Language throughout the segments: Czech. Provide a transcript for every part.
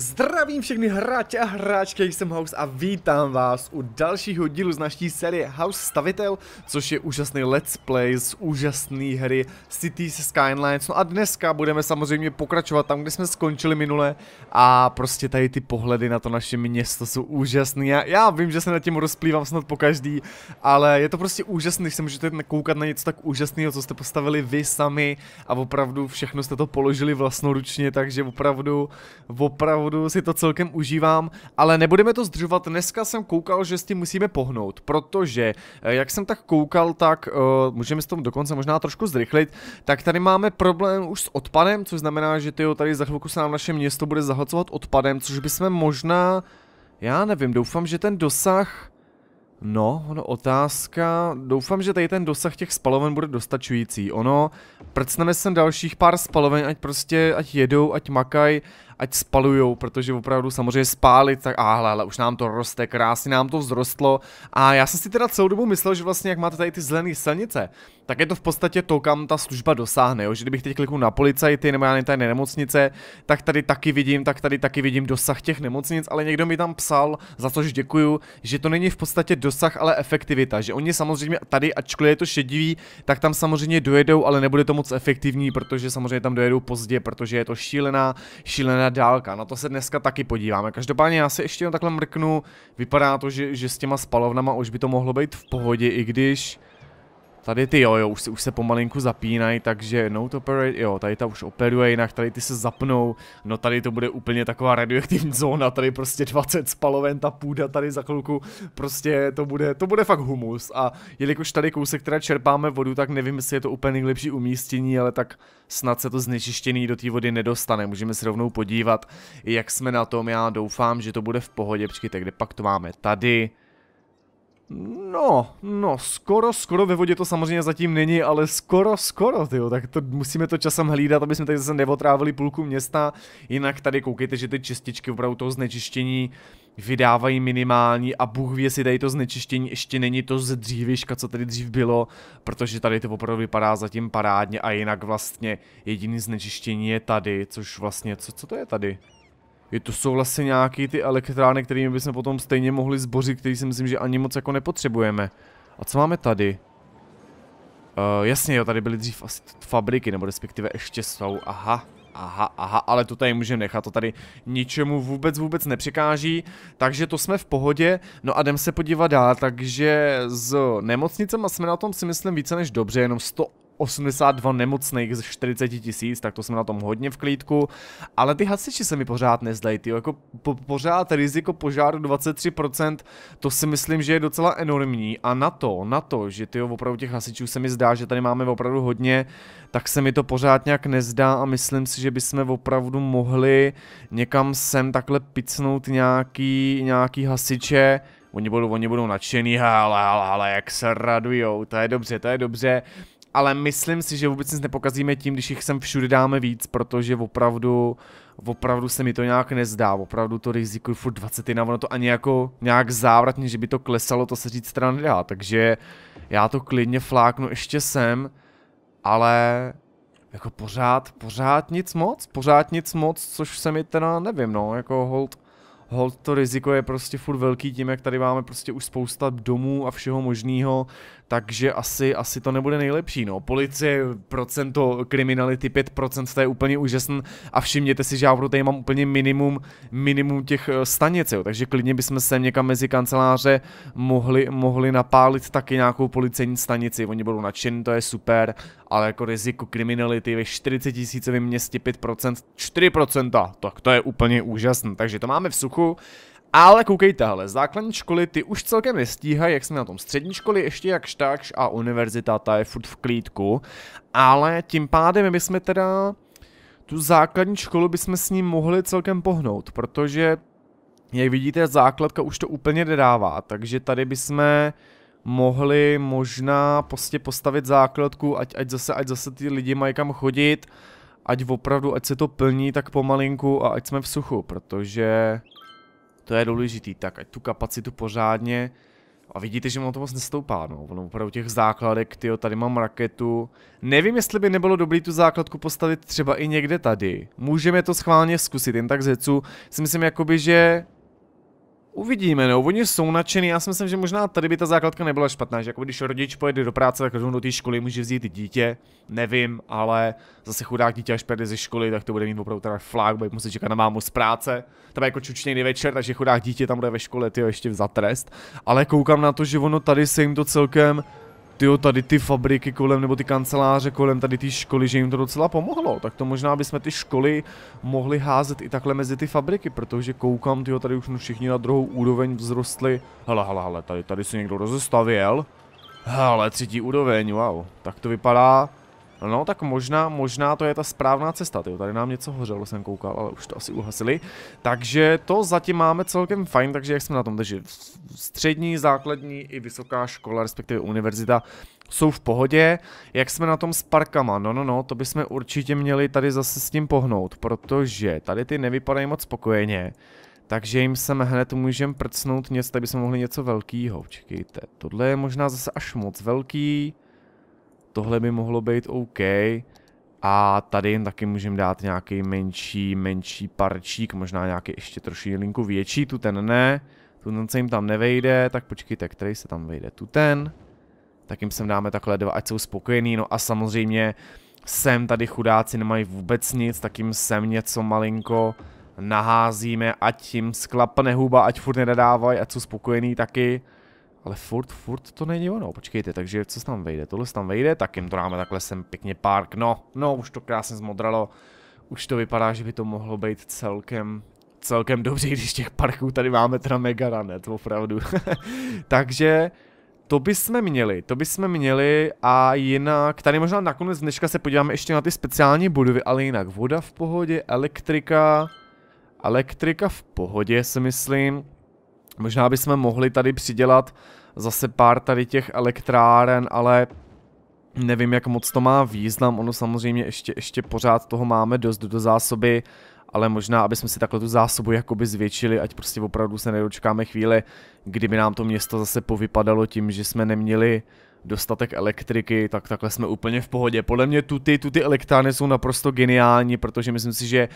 Zdravím všechny hráče a hráčky, jsem House a vítám vás u dalšího dílu z naší série House Stavitel, což je úžasný let's play z úžasné hry Cities Skylines. No a dneska budeme samozřejmě pokračovat tam, kde jsme skončili minule a prostě tady ty pohledy na to naše město jsou úžasné. Já, já vím, že se nad tím rozplývám snad po každý, ale je to prostě úžasný, když se můžete koukat na něco tak úžasného, co jste postavili vy sami a opravdu všechno jste to položili vlastnoručně, takže opravdu, opravdu opravdu si to celkem užívám, ale nebudeme to zdržovat. Dneska jsem koukal, že s tím musíme pohnout, protože eh, jak jsem tak koukal, tak uh, můžeme s tom dokonce možná trošku zrychlit, tak tady máme problém už s odpadem, což znamená, že tyjo, tady za chvilku se nám naše město bude zahlcovat odpadem, což bychom možná, já nevím, doufám, že ten dosah... No, no, otázka, doufám, že tady ten dosah těch spaloven bude dostačující, ono, prcneme sem dalších pár spaloven, ať prostě, ať jedou, ať makaj ať spalujou, protože opravdu samozřejmě spálit, tak a ale už nám to roste, krásně nám to vzrostlo. A já jsem si teda celou dobu myslel, že vlastně jak máte tady ty zelené silnice, tak je to v podstatě to, kam ta služba dosáhne, jo? že kdybych teď kliknu na policajty nebo já tady nemocnice, tak tady taky vidím, tak tady taky vidím dosah těch nemocnic, ale někdo mi tam psal, za což děkuju, že to není v podstatě dosah, ale efektivita, že oni samozřejmě tady, ačkoliv je to šedivý, tak tam samozřejmě dojedou, ale nebude to moc efektivní, protože samozřejmě tam dojedou pozdě, protože je to šílená, šílená dálka, na to se dneska taky podíváme. Každopádně já se ještě takhle mrknu, vypadá to, že, že s těma spalovnama už by to mohlo být v pohodě, i když Tady ty jo, jo, už, už se pomalinku zapínají, takže note operate, jo, tady ta už operuje, jinak tady ty se zapnou, no tady to bude úplně taková radioaktivní zóna, tady prostě 20 spaloven, ta půda tady za chvilku, prostě to bude, to bude fakt humus a jelikož tady kousek která čerpáme vodu, tak nevím, jestli je to úplně nejlepší umístění, ale tak snad se to znečištění do té vody nedostane, můžeme se rovnou podívat, jak jsme na tom, já doufám, že to bude v pohodě, počkejte, kde pak to máme, tady, No, no, skoro, skoro ve vodě to samozřejmě zatím není, ale skoro, skoro, jo. tak to, musíme to časem hlídat, aby jsme tady zase neotrávili půlku města, jinak tady koukejte, že ty čističky opravdu toho znečištění vydávají minimální a Bůh ví, jestli tady to znečištění ještě není to z dřívěžka, co tady dřív bylo, protože tady to opravdu vypadá zatím parádně a jinak vlastně jediný znečištění je tady, což vlastně, co, co to je tady? Je to jsou vlastně nějaký ty elektrárny, kterými bychom potom stejně mohli zbořit, který si myslím, že ani moc jako nepotřebujeme. A co máme tady? Uh, jasně, jo, tady byly dřív asi fabriky, nebo respektive ještě jsou, aha. Aha, aha, ale to tady můžeme nechat, to tady ničemu vůbec, vůbec nepřekáží, takže to jsme v pohodě, no a jdem se podívat dál, takže s nemocnicema jsme na tom si myslím více než dobře, jenom 100 82 nemocných z 40 tisíc, tak to jsme na tom hodně v klídku. Ale ty hasiči se mi pořád nezdají, ty jako po, pořád riziko požáru 23%, to si myslím, že je docela enormní. A na to, na to, že ty opravdu těch hasičů se mi zdá, že tady máme opravdu hodně, tak se mi to pořád nějak nezdá a myslím si, že bychom opravdu mohli někam sem takhle picnout nějaký, nějaký hasiče, Oni budou, oni budou nadšený, ale, ale, ale, jak se radujou, to je dobře, to je dobře ale myslím si, že vůbec nic nepokazíme tím, když jich sem všude dáme víc, protože opravdu, opravdu se mi to nějak nezdá, opravdu to rizikuju furt na ono to ani jako nějak závratně, že by to klesalo, to se říct teda nedá, takže já to klidně fláknu ještě sem, ale jako pořád, pořád nic moc, pořád nic moc, což se mi teda nevím, no, jako hold, hold to riziko je prostě furt velký tím, jak tady máme prostě už spousta domů a všeho možného, takže asi, asi to nebude nejlepší. No. Policie, procento kriminality 5%, to je úplně úžasný a všimněte si, že já tady mám úplně minimum, minimum těch eh, stanic, jo. takže klidně bychom se někam mezi kanceláře mohli, mohli napálit taky nějakou policejní stanici, oni budou nadšení, to je super, ale jako riziko kriminality ve 40 tisícovém městě 5%, 4%, tak to je úplně úžasný, takže to máme v suchu, ale koukejte, hele, základní školy ty už celkem nestíhají, jak jsme na tom. Střední školy ještě jak štáč a univerzita, ta je furt v klídku. Ale tím pádem my jsme teda tu základní školu bychom s ním mohli celkem pohnout, protože jak vidíte, základka už to úplně nedává, takže tady bychom mohli možná prostě postavit základku, ať, ať zase, ať zase ty lidi mají kam chodit, ať opravdu, ať se to plní tak pomalinku a ať jsme v suchu, protože to je důležitý, tak ať tu kapacitu pořádně a vidíte, že ono to moc nestoupá, no. Ono opravdu těch základek, tyjo, tady mám raketu. Nevím, jestli by nebylo dobré tu základku postavit třeba i někde tady. Můžeme to schválně zkusit, jen tak zecu. Si myslím, jakoby, že Uvidíme, no, oni jsou nadšený, já si myslím, že možná tady by ta základka nebyla špatná, že jako když rodič pojede do práce, tak rovnou do té školy může vzít dítě, nevím, ale zase chudák dítě až pojede ze školy, tak to bude mít opravdu teda flag, bude muset čekat na mámu z práce, tam jako čučněný večer, takže chudák dítě tam bude ve škole, ty ještě za trest, ale koukám na to, že ono tady se jim to celkem tyjo, tady ty fabriky kolem, nebo ty kanceláře kolem, tady ty školy, že jim to docela pomohlo. Tak to možná bychom ty školy mohli házet i takhle mezi ty fabriky, protože koukám, tyjo, tady už všichni na druhou úroveň vzrostli. Hele, hele, hele, tady, tady se někdo rozestavěl. Hele, třetí úroveň, wow. Tak to vypadá No, tak možná, možná to je ta správná cesta, tyjo. Tady nám něco hořelo, jsem koukal, ale už to asi uhasili. Takže to zatím máme celkem fajn, takže jak jsme na tom, takže střední, základní i vysoká škola, respektive univerzita, jsou v pohodě. Jak jsme na tom s parkama? No, no, no, to bychom určitě měli tady zase s tím pohnout, protože tady ty nevypadají moc spokojeně. Takže jim sem hned můžeme prcnout něco, tady bychom mohli něco velkýho. Čekejte, tohle je možná zase až moc velký tohle by mohlo být OK. A tady jen taky můžeme dát nějaký menší, menší parčík, možná nějaký ještě linku větší, tu ten ne. Tu ten se jim tam nevejde, tak počkejte, který se tam vejde, tu ten. Tak jim sem dáme takhle dva, ať jsou spokojení, no a samozřejmě sem tady chudáci nemají vůbec nic, tak jim sem něco malinko naházíme, ať jim sklapne huba, ať furt nedadávají, ať jsou spokojení taky. Ale furt, furt to není ono. Počkejte, takže co se tam vejde? Tohle se tam vejde, tak jim to dáme takhle sem pěkně park. No, no, už to krásně zmodralo. Už to vypadá, že by to mohlo být celkem, celkem dobře, když těch parků tady máme teda mega ranet, opravdu. takže to bysme měli, to bysme měli a jinak, tady možná nakonec dneška se podíváme ještě na ty speciální budovy, ale jinak voda v pohodě, elektrika, elektrika v pohodě si myslím. Možná bychom mohli tady přidělat zase pár tady těch elektráren, ale nevím, jak moc to má význam. Ono samozřejmě ještě, ještě pořád toho máme dost do zásoby, ale možná, aby jsme si takhle tu zásobu jakoby zvětšili, ať prostě opravdu se nedočkáme chvíle, kdyby nám to město zase povypadalo tím, že jsme neměli uh, dostatek elektriky, tak takhle jsme úplně v pohodě. Podle mě tuty, tuty elektrárny jsou naprosto geniální, protože myslím si, že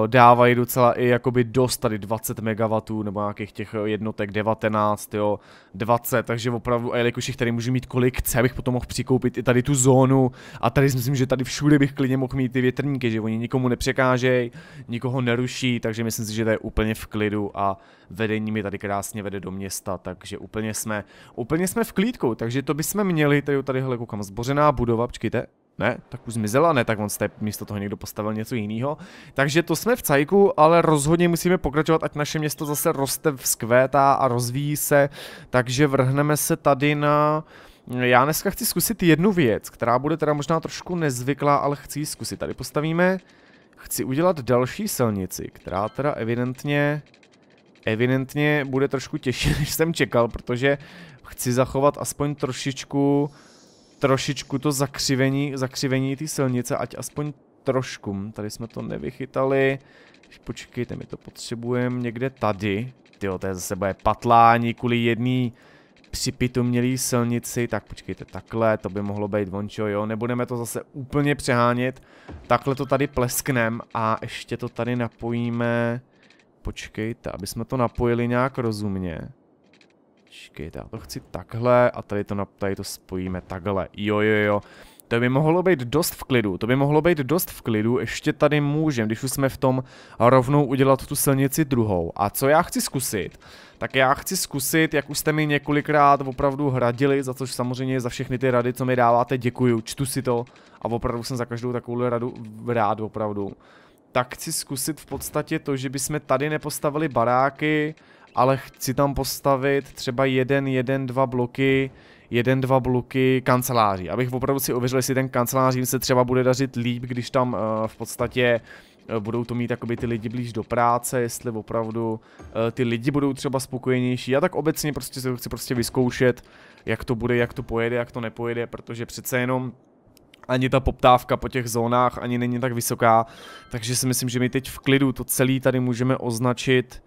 uh, dávají docela i jakoby dost tady 20 MW nebo nějakých těch jednotek 19, jo, 20, takže opravdu, a jelikož jich tady můžu mít kolik chce, abych potom mohl přikoupit i tady tu zónu a tady si myslím, že tady všude bych klidně mohl mít ty větrníky, že oni nikomu nepřekážejí, nikoho neruší, takže myslím si, že to je úplně v klidu a vedení mi tady krásně vede do města, takže úplně jsme, úplně jsme v klídku, takže to bychom měli, tady hele, koukám, zbořená budova, počkejte, ne, tak už zmizela, ne, tak on jste místo toho někdo postavil něco jiného. Takže to jsme v cajku, ale rozhodně musíme pokračovat, ať naše město zase roste, vzkvétá a rozvíjí se. Takže vrhneme se tady na... Já dneska chci zkusit jednu věc, která bude teda možná trošku nezvyklá, ale chci ji zkusit. Tady postavíme... Chci udělat další silnici, která teda evidentně evidentně bude trošku těžší, než jsem čekal, protože chci zachovat aspoň trošičku trošičku to zakřivení, zakřivení té silnice, ať aspoň trošku. Tady jsme to nevychytali. Počkejte, my to potřebujeme někde tady. Ty to je zase bude patlání kvůli jedný měli silnici. Tak počkejte, takhle, to by mohlo být vončo, jo. Nebudeme to zase úplně přehánět. Takhle to tady plesknem a ještě to tady napojíme počkejte, aby jsme to napojili nějak rozumně. Počkejte, já to chci takhle a tady to, tady to spojíme takhle. Jo, jo, jo. To by mohlo být dost v klidu, to by mohlo být dost v klidu, ještě tady můžeme, když už jsme v tom rovnou udělat tu silnici druhou. A co já chci zkusit? Tak já chci zkusit, jak už jste mi několikrát opravdu hradili, za což samozřejmě za všechny ty rady, co mi dáváte, děkuju, čtu si to a opravdu jsem za každou takovou radu rád opravdu tak chci zkusit v podstatě to, že bychom tady nepostavili baráky, ale chci tam postavit třeba jeden, jeden, dva bloky, jeden, dva bloky kanceláří. Abych opravdu si ověřil, jestli ten kancelářím se třeba bude dařit líp, když tam uh, v podstatě eh, budou to mít jakoby ty lidi blíž do práce, jestli opravdu uh, ty lidi budou třeba spokojenější. Já tak obecně prostě se to chci prostě vyzkoušet, jak to bude, jak to pojede, jak to nepojede, protože přece jenom ani ta poptávka po těch zónách ani není tak vysoká, takže si myslím, že my teď v klidu to celé tady můžeme označit,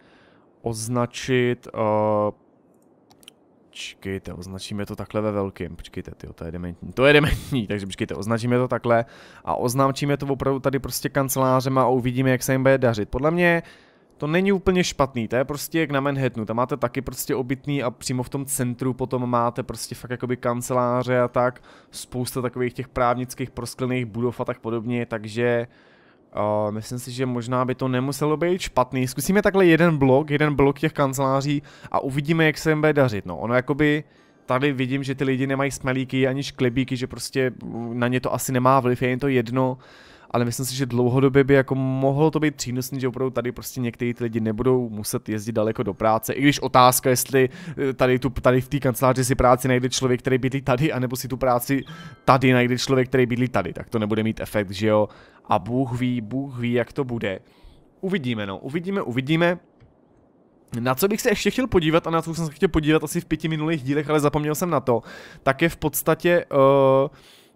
označit, uh, počkejte, označíme to takhle ve velkým, počkejte, tyjo, to je dementní, to je dementní, takže počkejte, označíme to takhle a označíme to opravdu tady prostě kancelářem a uvidíme, jak se jim bude dařit. Podle mě to není úplně špatný, to je prostě jak na Manhattanu, tam máte taky prostě obytný a přímo v tom centru potom máte prostě fakt jakoby kanceláře a tak, spousta takových těch právnických prosklených budov a tak podobně, takže Uh, myslím si, že možná by to nemuselo být špatný. Zkusíme takhle jeden blok, jeden blok těch kanceláří a uvidíme, jak se jim bude dařit. No, ono jakoby tady vidím, že ty lidi nemají smelíky ani šklebíky, že prostě na ně to asi nemá vliv, je jim to jedno ale myslím si, že dlouhodobě by jako mohlo to být přínosný, že opravdu tady prostě někteří ty lidi nebudou muset jezdit daleko do práce. I když otázka, jestli eh, tady, tu, tady v té kanceláři si práci najde člověk, který bydlí tady, anebo si tu práci tady najde člověk, který bydlí tady, tak to nebude mít efekt, že jo. A Bůh ví, Bůh ví, jak to bude. Uvidíme, no, uvidíme, uvidíme. Na co bych se ještě chtěl podívat a na co jsem se chtěl podívat asi v pěti minulých dílech, ale zapomněl jsem na to, tak je v podstatě uh,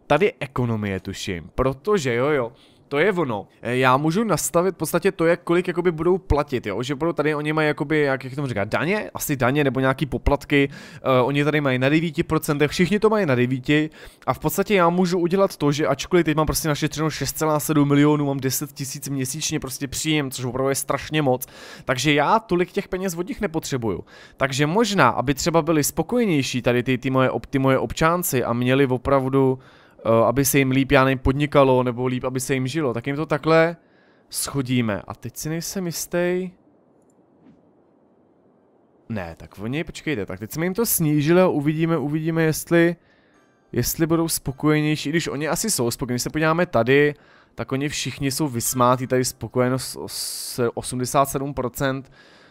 Tady ekonomie tuším, protože jo jo, to je ono. E, já můžu nastavit v podstatě to, jak kolik jakoby budou platit, jo? že budou tady oni mají jakoby, jak, jak tomu říká, daně, asi daně nebo nějaký poplatky, uh, oni tady mají na 9%, všichni to mají na 9% a v podstatě já můžu udělat to, že ačkoliv teď mám prostě našetřeno 6,7 milionů, mám 10 tisíc měsíčně prostě příjem, což opravdu je strašně moc, takže já tolik těch peněz od nich nepotřebuju. Takže možná, aby třeba byli spokojenější tady ty, ty moje, ty moje občánci a měli opravdu Eh, aby se jim líp, já nevím, podnikalo, nebo líp, aby se jim žilo, tak jim to takhle schodíme. A teď si nejsem jistý. Ne, tak oni, počkejte, tak teď jsme jim to snížili a uvidíme, uvidíme, jestli, jestli budou spokojenější, když oni asi jsou spokojení, když se podíváme tady, tak oni všichni jsou vysmátí, tady spokojenost 87%,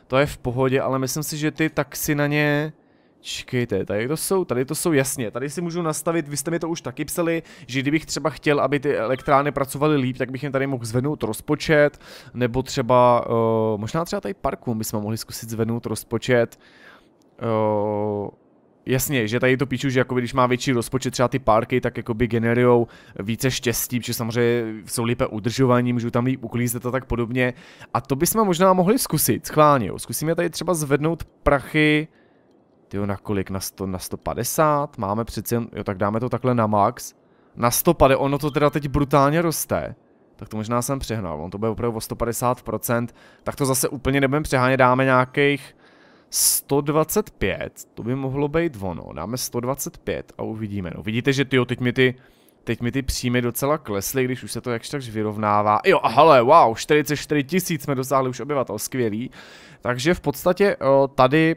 to je v pohodě, ale myslím si, že ty taxi na ně Čekejte, tady to jsou, tady to jsou jasně, tady si můžu nastavit, vy jste mi to už taky psali, že kdybych třeba chtěl, aby ty elektrárny pracovaly líp, tak bych jim tady mohl zvednout rozpočet, nebo třeba, uh, možná třeba tady parku bychom mohli zkusit zvednout rozpočet, uh, Jasně, že tady to píšu, že jako když má větší rozpočet třeba ty parky, tak jako by generujou více štěstí, protože samozřejmě jsou lípe udržování, můžu tam líp uklízet a tak podobně. A to bychom možná mohli zkusit, schválně. Zkusíme tady třeba zvednout prachy Tyjo, na kolik? Na, 100, na 150? Máme přeci jen... Jo, tak dáme to takhle na max. Na 150, ono to teda teď brutálně roste. Tak to možná jsem přehnal, on to bude opravdu o 150%. Tak to zase úplně nebudeme přehánět, dáme nějakých 125. To by mohlo být ono. Dáme 125 a uvidíme. No vidíte, že ty jo teď mi ty... Teď mi ty příjmy docela klesly, když už se to jakž takž vyrovnává. Jo, a wow, 44 tisíc jsme dosáhli už obyvatel, skvělý. Takže v podstatě o, eh, tady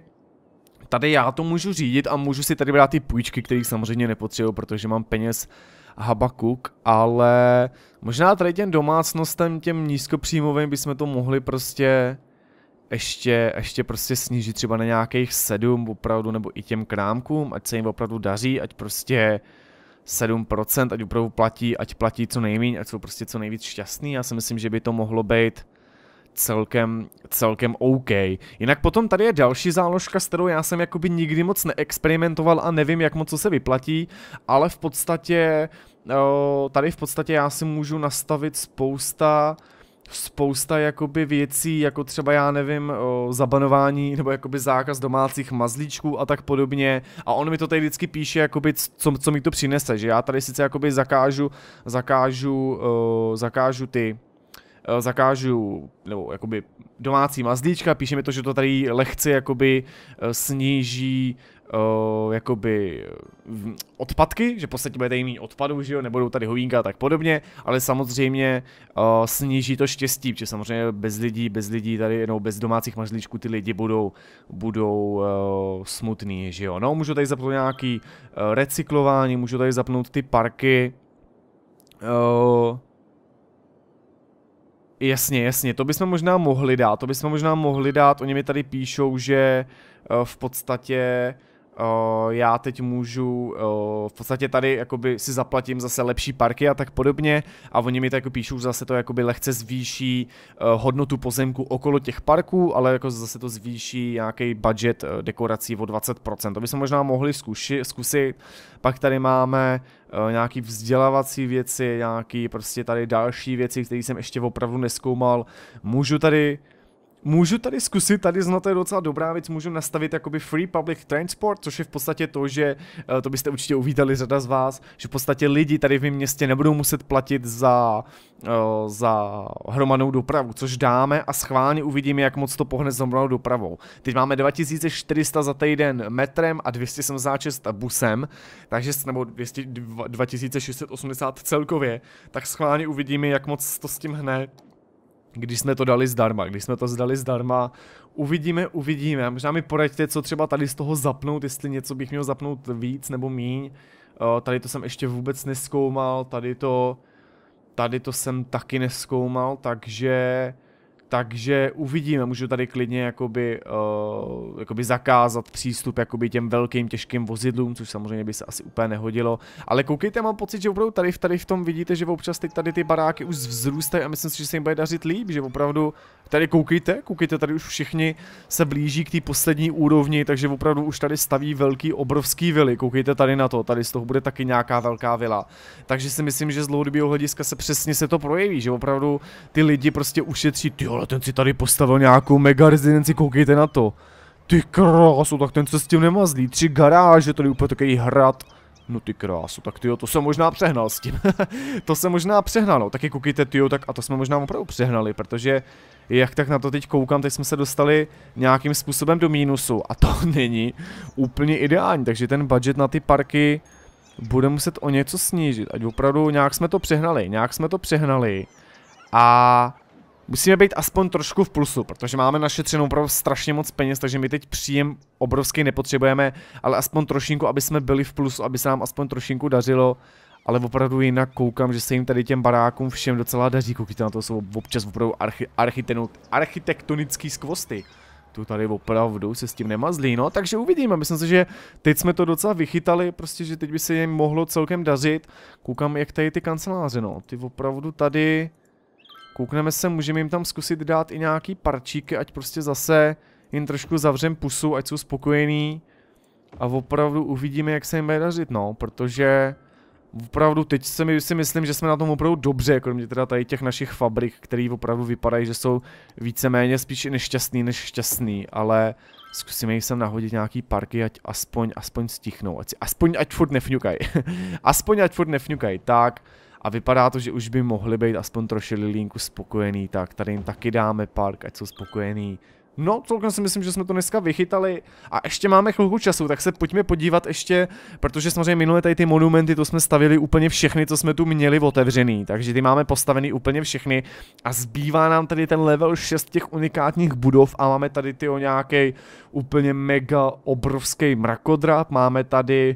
tady já to můžu řídit a můžu si tady brát ty půjčky, kterých samozřejmě nepotřebuju, protože mám peněz Habakuk, ale možná tady těm domácnostem, těm nízkopříjmovým bychom to mohli prostě ještě, ještě prostě snížit třeba na nějakých sedm opravdu, nebo i těm krámkům, ať se jim opravdu daří, ať prostě 7%, ať opravdu platí, ať platí co nejméně, ať jsou prostě co nejvíc šťastný. Já si myslím, že by to mohlo být celkem, celkem OK. Jinak potom tady je další záložka, s kterou já jsem jakoby nikdy moc neexperimentoval a nevím, jak moc co se vyplatí, ale v podstatě, eh, tady v podstatě já si můžu nastavit spousta spousta jakoby věcí, jako třeba já nevím, o, eh, zabanování nebo jakoby zákaz domácích mazlíčků a tak podobně a on mi to tady vždycky píše, jakoby, co, co mi to přinese, že já tady sice jakoby zakážu, zakážu, o, eh, zakážu ty Eh, zakážu, nebo jakoby domácí mazlíčka, píše mi to, že to tady lehce jakoby eh, sníží uh, jakoby odpadky, že v podstatě budete mít odpadu, že jo, nebudou tady hovínka a tak podobně, ale samozřejmě uh, sníží to štěstí, protože samozřejmě bez lidí, bez lidí tady, jenom bez domácích mazlíčků ty lidi budou, budou uh, smutný, že jo. No, můžu tady zapnout nějaký uh, recyklování, můžu tady zapnout ty parky, uh, Jasně, jasně, to bychom možná mohli dát, to bychom možná mohli dát, oni mi tady píšou, že eh, v podstatě já teď můžu v podstatě tady jakoby si zaplatím zase lepší parky a tak podobně a oni mi tak jako píšou, zase to jakoby lehce zvýší hodnotu pozemku okolo těch parků, ale jako zase to zvýší nějaký budget dekorací o 20%. To bychom možná mohli zkuši, zkusit. Pak tady máme nějaký vzdělávací věci, nějaký prostě tady další věci, které jsem ještě opravdu neskoumal. Můžu tady Můžu tady zkusit, tady zna to je docela dobrá věc, můžu nastavit jakoby free public transport, což je v podstatě to, že eh, to byste určitě uvítali řada z vás, že v podstatě lidi tady v mém městě nebudou muset platit za, eh, za hromadnou dopravu, což dáme a schválně uvidíme, jak moc to pohne s hromadnou dopravou. Teď máme 2400 za týden metrem a 276 busem, takže nebo 200, 2680 celkově, tak schválně uvidíme, jak moc to s tím hne když jsme to dali zdarma. Když jsme to zdali zdarma, uvidíme, uvidíme. Možná mi poraďte, co třeba tady z toho zapnout, jestli něco bych měl zapnout víc nebo míň. Eh, tady to jsem ještě vůbec neskoumal, tady to, tady to jsem taky neskoumal, takže takže uvidíme, můžu tady klidně jakoby, uh, jakoby zakázat přístup jakoby těm velkým těžkým vozidlům, což samozřejmě by se asi úplně nehodilo. Ale koukejte, mám pocit, že opravdu tady, tady v tom vidíte, že občas teď tady ty baráky už vzrůstají a myslím si, že se jim bude dařit líp, že opravdu tady koukejte, koukejte, tady už všichni se blíží k té poslední úrovni, takže opravdu už tady staví velký, obrovský vily, koukejte tady na to, tady z toho bude taky nějaká velká vila. Takže si myslím, že z dlouhodobého hlediska se přesně se to projeví, že opravdu ty lidi prostě ušetří, ty ale ten si tady postavil nějakou mega rezidenci, koukejte na to. Ty krásu, tak ten se s tím nemazlí, tři garáže, tady úplně takový hrad. No ty krásu, tak ty to jsem možná přehnal s tím. to jsem možná přehnal, no. Taky koukejte, jo, tak a to jsme možná opravdu přehnali, protože jak tak na to teď koukám, teď jsme se dostali nějakým způsobem do mínusu a to není úplně ideální, takže ten budget na ty parky bude muset o něco snížit, ať opravdu nějak jsme to přehnali, nějak jsme to přehnali a musíme být aspoň trošku v plusu, protože máme našetřenou opravdu strašně moc peněz, takže my teď příjem obrovský nepotřebujeme, ale aspoň trošinku, aby jsme byli v plusu, aby se nám aspoň trošinku dařilo. Ale opravdu jinak koukám, že se jim tady těm barákům všem docela daří. Koukejte na to, jsou občas opravdu archi architektonický skvosty tu tady opravdu se s tím nemazlí, no, takže uvidíme, myslím si, že teď jsme to docela vychytali, prostě, že teď by se jim mohlo celkem dařit, koukám, jak tady ty kanceláře, no, ty opravdu tady, Koukneme se, můžeme jim tam zkusit dát i nějaký parčíky, ať prostě zase jim trošku zavřem pusu, ať jsou spokojení. A opravdu uvidíme, jak se jim bude dařit, no, protože opravdu teď se my, si myslím, že jsme na tom opravdu dobře, kromě teda tady těch našich fabrik, které opravdu vypadají, že jsou víceméně spíš nešťastný než šťastný, ale zkusíme jim sem nahodit nějaký parky, ať aspoň, aspoň stichnou, ať si, aspoň ať furt nefňukaj, aspoň ať furt nefňukaj, tak a vypadá to, že už by mohli být aspoň troši Lilínku spokojený, tak tady jim taky dáme park, ať jsou spokojený. No, celkem si myslím, že jsme to dneska vychytali a ještě máme chvilku času, tak se pojďme podívat ještě, protože samozřejmě minule tady ty monumenty, to jsme stavili úplně všechny, co jsme tu měli otevřený, takže ty máme postavený úplně všechny a zbývá nám tady ten level 6 těch unikátních budov a máme tady ty o nějaký úplně mega obrovský mrakodrap, máme tady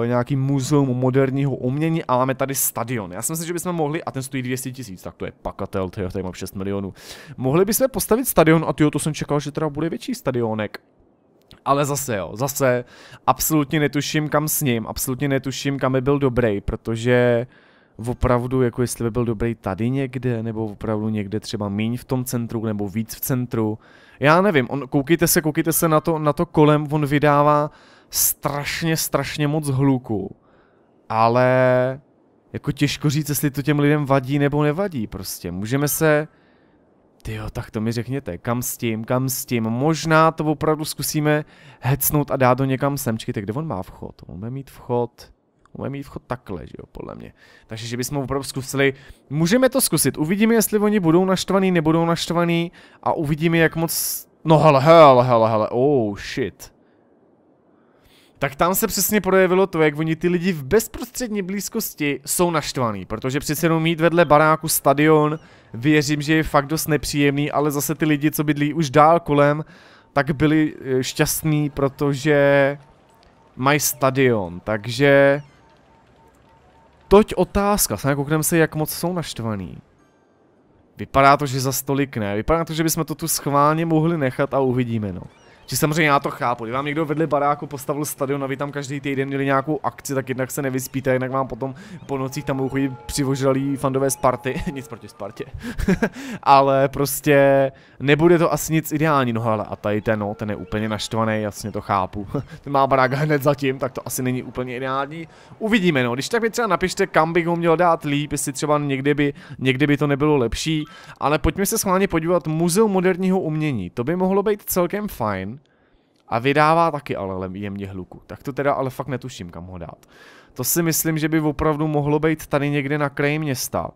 uh, nějaký muzeum moderního umění a máme tady stadion. Já si myslím, že bychom mohli, a ten stojí 200 tisíc, tak to je pakatel, tyjo, tady mám 6 milionů. Mohli bychom postavit stadion a tyjo, to jsem čekal, že teda bude větší stadionek. Ale zase jo, zase absolutně netuším kam s ním, absolutně netuším kam by byl dobrý, protože opravdu, jako jestli by byl dobrý tady někde, nebo opravdu někde třeba míň v tom centru, nebo víc v centru. Já nevím, on, koukejte se, koukejte se na to, na to kolem, on vydává strašně, strašně moc hluku, ale jako těžko říct, jestli to těm lidem vadí nebo nevadí prostě. Můžeme se... Ty jo, tak to mi řekněte, kam s tím, kam s tím, možná to opravdu zkusíme hecnout a dát do někam semčky. tak kde on má vchod? On bude mít vchod, on bude mít vchod takhle, že jo, podle mě. Takže, že bychom opravdu zkusili, můžeme to zkusit, uvidíme, jestli oni budou naštvaný, nebudou naštvaný a uvidíme, jak moc... No hele, hele, hele, hele, oh shit tak tam se přesně projevilo to, jak oni ty lidi v bezprostřední blízkosti jsou naštvaný, protože přece jenom mít vedle baráku stadion, věřím, že je fakt dost nepříjemný, ale zase ty lidi, co bydlí už dál kolem, tak byli eh, šťastní, protože mají stadion, takže... Toť otázka, se koukneme se, jak moc jsou naštvaný. Vypadá to, že za stolik ne, vypadá to, že bychom to tu schválně mohli nechat a uvidíme, no. Či samozřejmě já to chápu, když vám někdo vedle baráku postavil stadion a vy tam každý týden měli nějakou akci, tak jednak se nevyspíte, jednak vám potom po nocích tam budou chodit přivožralí fandové Sparty, nic proti Spartě, ale prostě nebude to asi nic ideální, no ale a tady ten, no, ten je úplně naštvaný, jasně to chápu, ten má barák hned zatím, tak to asi není úplně ideální, uvidíme, no, když tak mi třeba napište, kam bych ho měl dát líp, jestli třeba někdy by, někdy by to nebylo lepší, ale pojďme se schválně podívat Muzeum moderního umění, to by mohlo být celkem fajn, a vydává taky ale jemně hluku. Tak to teda ale fakt netuším, kam ho dát. To si myslím, že by opravdu mohlo být tady někde na kraji města.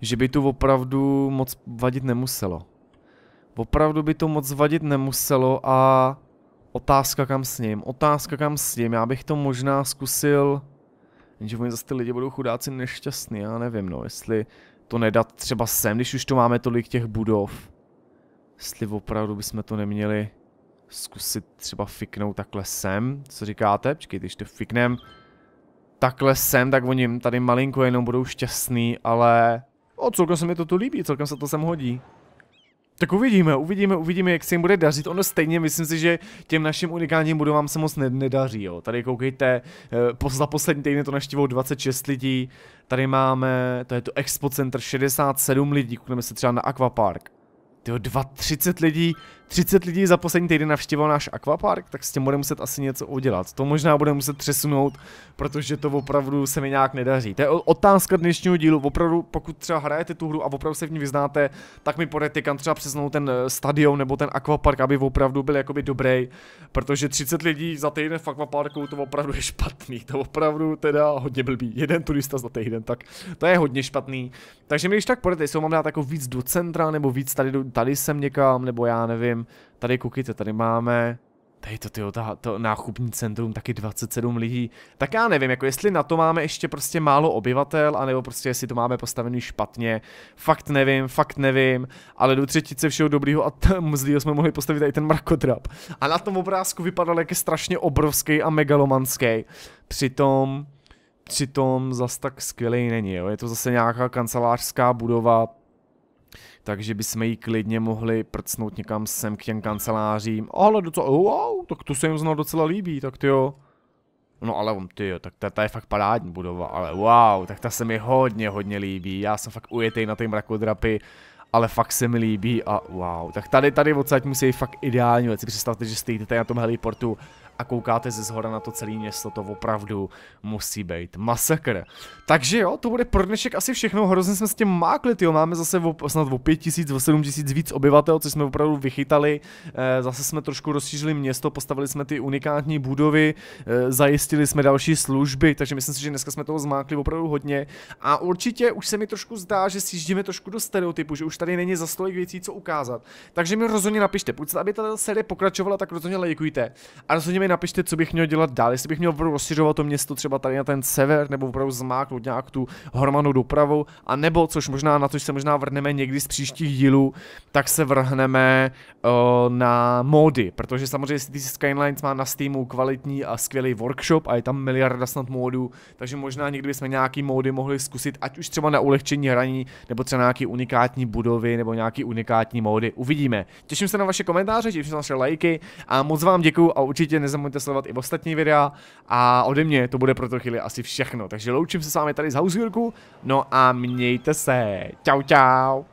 Že by tu opravdu moc vadit nemuselo. Opravdu by to moc vadit nemuselo a otázka kam s ním, otázka kam s ním. Já bych to možná zkusil, jenže oni zase ty lidi budou chudáci nešťastní, já nevím no, jestli to nedat třeba sem, když už tu máme tolik těch budov. Jestli opravdu bychom to neměli zkusit třeba fiknout takhle sem. Co říkáte? počkej, když to fiknem takhle sem, tak oni tady malinko jenom budou šťastný, ale... O, celkem se mi to tu líbí, celkem se to sem hodí. Tak uvidíme, uvidíme, uvidíme, jak se jim bude dařit. Ono stejně, myslím si, že těm našim unikátním budovám se moc ne nedaří, jo. Tady koukejte, eh, po, za poslední týden to naštívou 26 lidí. Tady máme, to je to Expo Center, 67 lidí, koukneme se třeba na Aquapark. Tyjo, 230 lidí, 30 lidí za poslední týden navštívilo náš akvapark, tak s tím bude muset asi něco udělat. To možná bude muset přesunout, protože to opravdu se mi nějak nedaří. To je otázka dnešního dílu. Opravdu, pokud třeba hrajete tu hru a opravdu se v ní vyznáte, tak mi podejte kam třeba přesunout ten eh, stadion nebo ten akvapark, aby opravdu byl jakoby dobrý, protože 30 lidí za týden v akvaparku to opravdu je špatný. To opravdu teda hodně blbý. Jeden turista za týden, tak to je hodně špatný. Takže mi když tak podejte, jestli ho mám dát jako víc do centra nebo víc tady, tady sem někam, nebo já nevím, Tady koukejte, tady máme tady to, tyjo, ta, to náchupní centrum, taky 27 lidí. Tak já nevím, jako jestli na to máme ještě prostě málo obyvatel, anebo prostě jestli to máme postavený špatně. Fakt nevím, fakt nevím, ale do třetice všeho dobrýho a zlýho jsme mohli postavit i ten mrakodrap. A na tom obrázku vypadal jak je strašně obrovský a megalomanský. Přitom, přitom zas tak skvělý není, jo. Je to zase nějaká kancelářská budova, takže bychom ji klidně mohli prcnout někam sem k těm kancelářím. Ale docela, wow, tak to se jim znal docela líbí, tak ty jo. No ale ty jo, tak ta, ta je fakt parádní budova, ale wow, tak ta se mi hodně, hodně líbí. Já jsem fakt ujetej na ty mrakodrapy, ale fakt se mi líbí a wow. Tak tady, tady odsaď musí fakt ideální věci. Představte, že stojíte tady na tom heliportu a koukáte ze zhora na to celé město, to opravdu musí být masakr. Takže jo, to bude pro dnešek asi všechno, hrozně jsme s tím mákli, jo, máme zase o, snad o 5 tisíc, o 7 tisíc víc obyvatel, co jsme opravdu vychytali, eh, zase jsme trošku rozšířili město, postavili jsme ty unikátní budovy, eh, zajistili jsme další služby, takže myslím si, že dneska jsme toho zmákli opravdu hodně a určitě už se mi trošku zdá, že sjíždíme trošku do stereotypu, že už tady není za stolik věcí, co ukázat. Takže mi rozhodně napište, pokud se aby ta série pokračovala, tak rozhodně lajkujte a rozhodně mi napište, co bych měl dělat dál, jestli bych měl opravdu rozšiřovat to město třeba tady na ten sever, nebo opravdu zmáknout nějak tu hormanou dopravou, a nebo, což možná, na což se možná vrhneme někdy z příštích dílů, tak se vrhneme uh, na módy, protože samozřejmě Cities Skylines má na Steamu kvalitní a skvělý workshop a je tam miliarda snad módů, takže možná někdy bychom nějaký módy mohli zkusit, ať už třeba na ulehčení hraní, nebo třeba nějaký unikátní budovy, nebo nějaký unikátní módy, uvidíme. Těším se na vaše komentáře, těším se na vaše lajky a moc vám děkuju a určitě nez nezapomeňte sledovat i v ostatní videa a ode mě to bude pro tu chvíli asi všechno. Takže loučím se s vámi tady z House no a mějte se. Čau, čau.